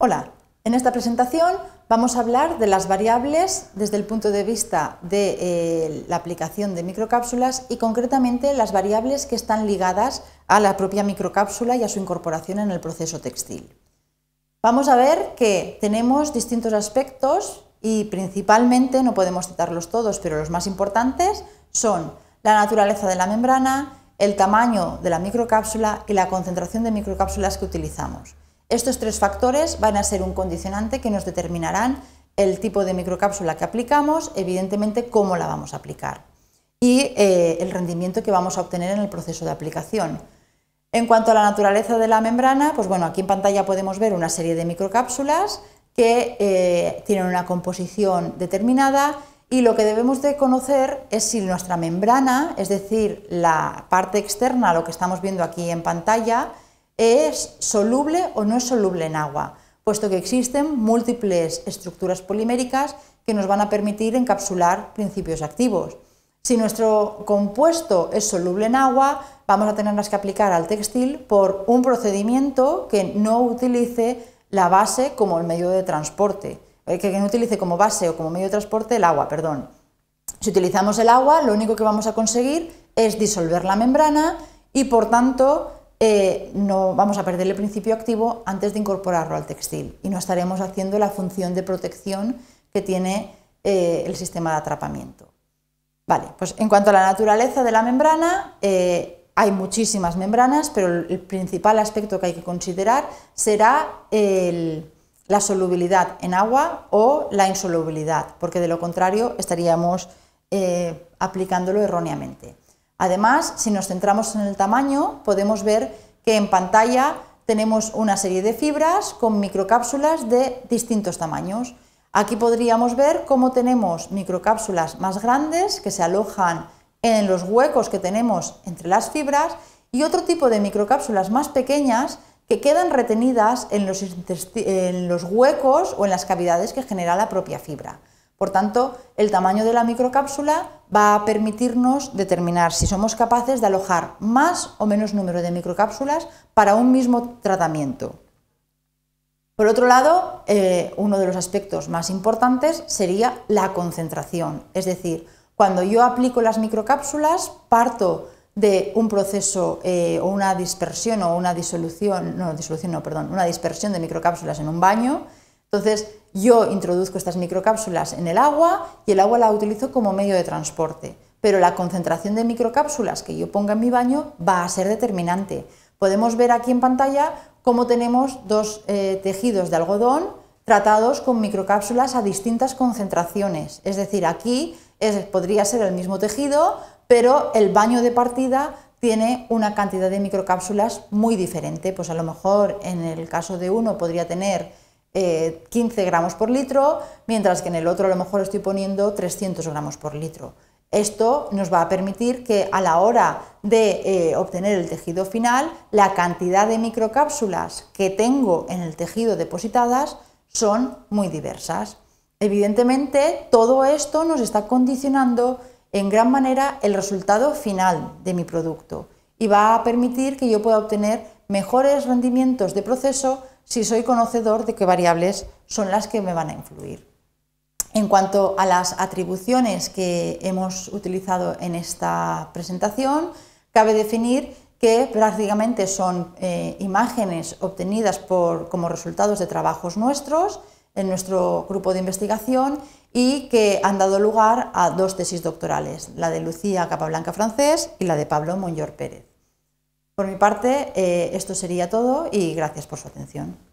Hola, en esta presentación vamos a hablar de las variables desde el punto de vista de eh, la aplicación de microcápsulas y concretamente las variables que están ligadas a la propia microcápsula y a su incorporación en el proceso textil. Vamos a ver que tenemos distintos aspectos y principalmente, no podemos citarlos todos, pero los más importantes son la naturaleza de la membrana, el tamaño de la microcápsula y la concentración de microcápsulas que utilizamos. Estos tres factores van a ser un condicionante que nos determinarán el tipo de microcápsula que aplicamos, evidentemente cómo la vamos a aplicar y eh, el rendimiento que vamos a obtener en el proceso de aplicación. En cuanto a la naturaleza de la membrana, pues bueno, aquí en pantalla podemos ver una serie de microcápsulas que eh, tienen una composición determinada y lo que debemos de conocer es si nuestra membrana, es decir, la parte externa, lo que estamos viendo aquí en pantalla, es soluble o no es soluble en agua, puesto que existen múltiples estructuras poliméricas que nos van a permitir encapsular principios activos. Si nuestro compuesto es soluble en agua, vamos a tenerlas que aplicar al textil por un procedimiento que no utilice la base como el medio de transporte, eh, que no utilice como base o como medio de transporte el agua, perdón. Si utilizamos el agua, lo único que vamos a conseguir es disolver la membrana y, por tanto, eh, no vamos a perder el principio activo antes de incorporarlo al textil y no estaremos haciendo la función de protección que tiene eh, el sistema de atrapamiento. Vale, pues en cuanto a la naturaleza de la membrana, eh, hay muchísimas membranas, pero el principal aspecto que hay que considerar será la solubilidad en agua o la insolubilidad, porque de lo contrario estaríamos aplicándolo erróneamente. Además, si nos centramos en el tamaño, podemos ver que en pantalla tenemos una serie de fibras con microcápsulas de distintos tamaños. Aquí podríamos ver cómo tenemos microcápsulas más grandes que se alojan en los huecos que tenemos entre las fibras y otro tipo de microcápsulas más pequeñas que quedan retenidas en los, huecos o en las cavidades que genera la propia fibra. Por tanto, el tamaño de la microcápsula va a permitirnos determinar si somos capaces de alojar más o menos número de microcápsulas para un mismo tratamiento. Por otro lado, eh, uno de los aspectos más importantes sería la concentración, es decir, cuando yo aplico las microcápsulas, parto de un proceso eh, o una dispersión o una disolución, no, disolución no, perdón, una dispersión de microcápsulas en un baño, entonces, yo introduzco estas microcápsulas en el agua y el agua la utilizo como medio de transporte, pero la concentración de microcápsulas que yo ponga en mi baño va a ser determinante. Podemos ver aquí en pantalla cómo tenemos dos eh, tejidos de algodón tratados con microcápsulas a distintas concentraciones. Es decir, aquí podría ser el mismo tejido, pero el baño de partida tiene una cantidad de microcápsulas muy diferente. Pues a lo mejor en el caso de uno podría tener 15 eh, gramos por litro, mientras que en el otro a lo mejor estoy poniendo 300 gramos por litro. Esto nos va a permitir que a la hora de eh, obtener el tejido final, la cantidad de microcápsulas que tengo en el tejido depositadas son muy diversas. Evidentemente, todo esto nos está condicionando en gran manera el resultado final de mi producto y va a permitir que yo pueda obtener mejores rendimientos de proceso si soy conocedor de qué variables son las que me van a influir. En cuanto a las atribuciones que hemos utilizado en esta presentación, cabe definir que prácticamente son eh, imágenes obtenidas como resultados de trabajos nuestros en nuestro grupo de investigación y que han dado lugar a dos tesis doctorales, la de Lucía Capablanca Francés y la de Pablo Monyor Pérez. Por mi parte, eh, esto sería todo y gracias por su atención.